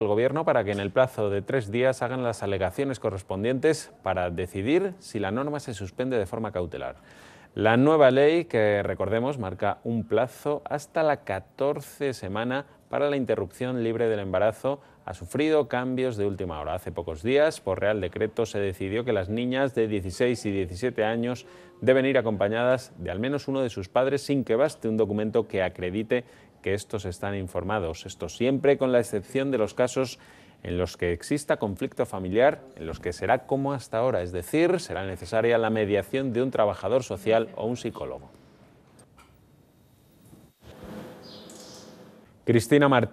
...el Gobierno para que en el plazo de tres días hagan las alegaciones correspondientes para decidir si la norma se suspende de forma cautelar. La nueva ley, que recordemos, marca un plazo hasta la 14 semana para la interrupción libre del embarazo, ha sufrido cambios de última hora. Hace pocos días, por Real Decreto, se decidió que las niñas de 16 y 17 años deben ir acompañadas de al menos uno de sus padres sin que baste un documento que acredite que estos están informados, esto siempre con la excepción de los casos en los que exista conflicto familiar, en los que será como hasta ahora, es decir, será necesaria la mediación de un trabajador social o un psicólogo. Cristina